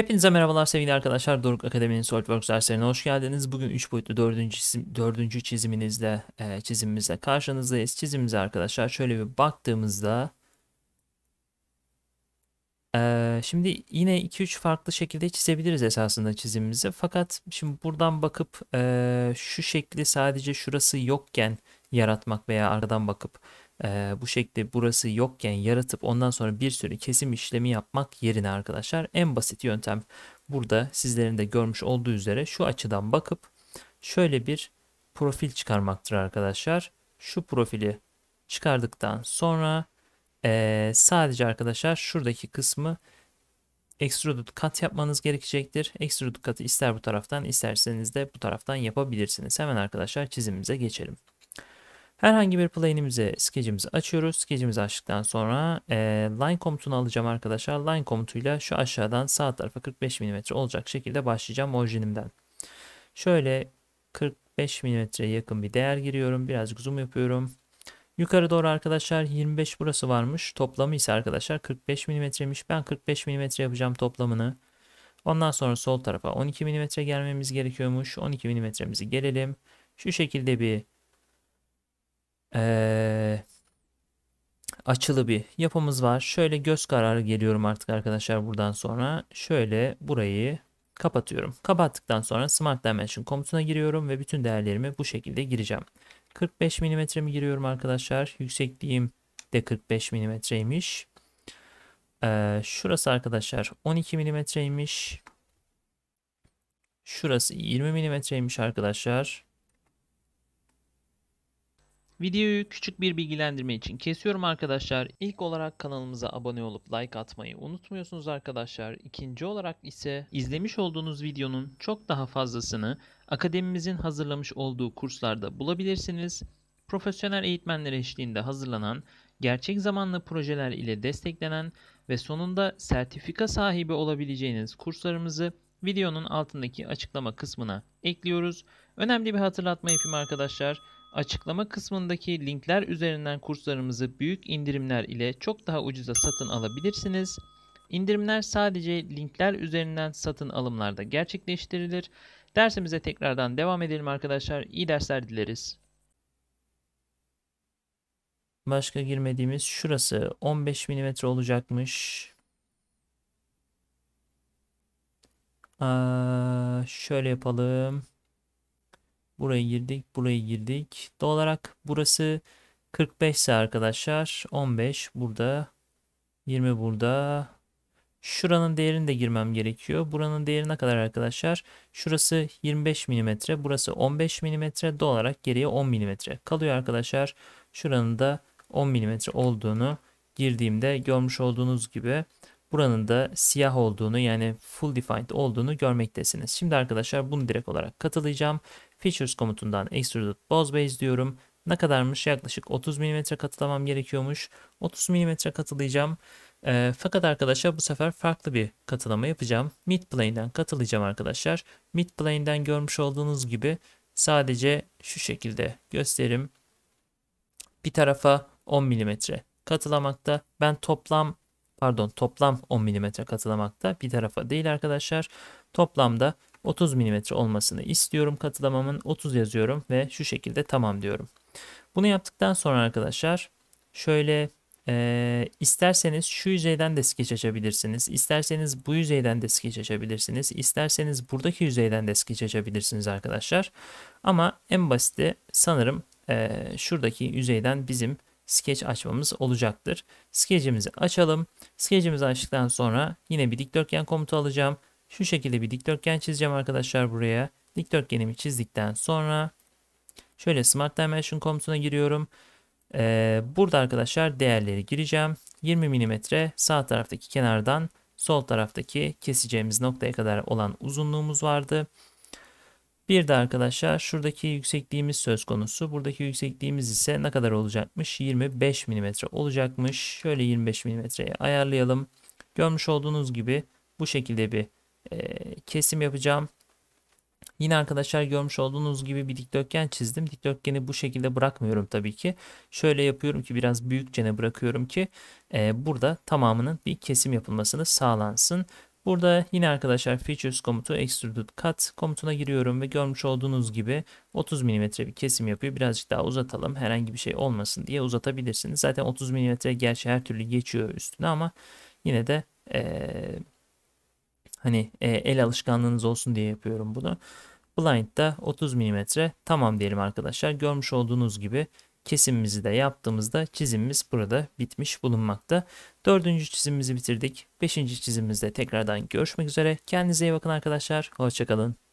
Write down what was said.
Hepinize merhabalar sevgili arkadaşlar. Doruk Akademi'nin SolidWorks derslerine hoş geldiniz. Bugün 3 boyutlu 4. Çizim, 4. çiziminizle e, çizimimizle karşınızdayız. Çizimimize arkadaşlar şöyle bir baktığımızda e, şimdi yine 2-3 farklı şekilde çizebiliriz esasında çizimimizi. Fakat şimdi buradan bakıp e, şu şekli sadece şurası yokken yaratmak veya arkadan bakıp e, bu şekilde burası yokken yaratıp ondan sonra bir sürü kesim işlemi yapmak yerine arkadaşlar en basit yöntem burada sizlerin de görmüş olduğu üzere şu açıdan bakıp şöyle bir profil çıkarmaktır arkadaşlar. Şu profili çıkardıktan sonra e, sadece arkadaşlar şuradaki kısmı extrude cut yapmanız gerekecektir. Extrude cut'ı ister bu taraftan isterseniz de bu taraftan yapabilirsiniz. Hemen arkadaşlar çizimimize geçelim. Herhangi bir plane'imize skecimizi açıyoruz. Skecimizi açtıktan sonra e, line komutunu alacağım arkadaşlar. Line komutuyla şu aşağıdan sağ tarafa 45 mm olacak şekilde başlayacağım orijinimden. Şöyle 45 mm'ye yakın bir değer giriyorum. Birazcık zoom yapıyorum. Yukarı doğru arkadaşlar 25 burası varmış. Toplamı ise arkadaşlar 45 mm'miş. Ben 45 mm yapacağım toplamını. Ondan sonra sol tarafa 12 mm gelmemiz gerekiyormuş. 12 mm'mizi gelelim. Şu şekilde bir ee, açılı bir yapımız var. Şöyle göz kararı geliyorum artık arkadaşlar buradan sonra. Şöyle burayı kapatıyorum. Kapattıktan sonra Smart Dimension komutuna giriyorum ve bütün değerlerimi bu şekilde gireceğim. 45 mm mi giriyorum arkadaşlar? Yüksekliğim de 45 mm'ymiş. Ee, şurası arkadaşlar 12 mm'ymiş. Şurası 20 mm'ymiş arkadaşlar. Videoyu küçük bir bilgilendirme için kesiyorum arkadaşlar. İlk olarak kanalımıza abone olup like atmayı unutmuyorsunuz arkadaşlar. İkinci olarak ise izlemiş olduğunuz videonun çok daha fazlasını akademimizin hazırlamış olduğu kurslarda bulabilirsiniz. Profesyonel eğitmenler eşliğinde hazırlanan, gerçek zamanlı projeler ile desteklenen ve sonunda sertifika sahibi olabileceğiniz kurslarımızı videonun altındaki açıklama kısmına ekliyoruz. Önemli bir hatırlatma yapayım arkadaşlar. Açıklama kısmındaki linkler üzerinden kurslarımızı büyük indirimler ile çok daha ucuza satın alabilirsiniz. İndirimler sadece linkler üzerinden satın alımlarda gerçekleştirilir. Dersimize tekrardan devam edelim arkadaşlar. İyi dersler dileriz. Başka girmediğimiz şurası 15 mm olacakmış. Aa, şöyle yapalım. Buraya girdik. Buraya girdik. Doğal olarak burası 45 ise arkadaşlar 15 burada 20 burada şuranın değerini de girmem gerekiyor. Buranın değeri ne kadar arkadaşlar? Şurası 25 mm, burası 15 mm, doğal olarak geriye 10 mm kalıyor arkadaşlar. Şuranın da 10 mm olduğunu girdiğimde görmüş olduğunuz gibi buranın da siyah olduğunu yani full defined olduğunu görmektesiniz. Şimdi arkadaşlar bunu direkt olarak katılayacağım Features komutundan Extrude Boss Base diyorum. Ne kadarmış? Yaklaşık 30 mm katılamam gerekiyormuş. 30 mm katılayacağım. E, fakat arkadaşlar bu sefer farklı bir katılama yapacağım. Mid plane'den katılayacağım arkadaşlar. Mid plane'den görmüş olduğunuz gibi sadece şu şekilde gösterim. Bir tarafa 10 mm katılamakta. Ben toplam pardon toplam 10 mm katılamakta bir tarafa değil arkadaşlar. Toplamda 30 mm olmasını istiyorum. Katılamamın 30 yazıyorum ve şu şekilde tamam diyorum. Bunu yaptıktan sonra arkadaşlar şöyle e, isterseniz şu yüzeyden de skeç açabilirsiniz. İsterseniz bu yüzeyden de skeç açabilirsiniz. İsterseniz buradaki yüzeyden de skeç açabilirsiniz arkadaşlar. Ama en basiti sanırım e, şuradaki yüzeyden bizim skeç açmamız olacaktır. Skecimizi açalım. Skecimizi açtıktan sonra yine bir dikdörtgen komutu alacağım. Şu şekilde bir dikdörtgen çizeceğim arkadaşlar buraya. Dikdörtgenimi çizdikten sonra şöyle Smart Dimension komutuna giriyorum. Ee, burada arkadaşlar değerleri gireceğim. 20 mm sağ taraftaki kenardan sol taraftaki keseceğimiz noktaya kadar olan uzunluğumuz vardı. Bir de arkadaşlar şuradaki yüksekliğimiz söz konusu. Buradaki yüksekliğimiz ise ne kadar olacakmış? 25 mm olacakmış. Şöyle 25 mm'ye ayarlayalım. Görmüş olduğunuz gibi bu şekilde bir ee, kesim yapacağım. Yine arkadaşlar görmüş olduğunuz gibi bir dikdörtgen çizdim. Dikdörtgeni bu şekilde bırakmıyorum tabii ki. Şöyle yapıyorum ki biraz büyükçene bırakıyorum ki e, burada tamamının bir kesim yapılmasını sağlansın. Burada yine arkadaşlar features komutu extrude cut komutuna giriyorum ve görmüş olduğunuz gibi 30 mm bir kesim yapıyor. Birazcık daha uzatalım herhangi bir şey olmasın diye uzatabilirsiniz. Zaten 30 mm gerçi her türlü geçiyor üstüne ama yine de... E, Hani e, el alışkanlığınız olsun diye yapıyorum bunu. Blind'da 30 mm tamam diyelim arkadaşlar. Görmüş olduğunuz gibi kesimimizi de yaptığımızda çizimimiz burada bitmiş bulunmakta. Dördüncü çizimimizi bitirdik. Beşinci çizimimizde tekrardan görüşmek üzere. Kendinize iyi bakın arkadaşlar. Hoşçakalın.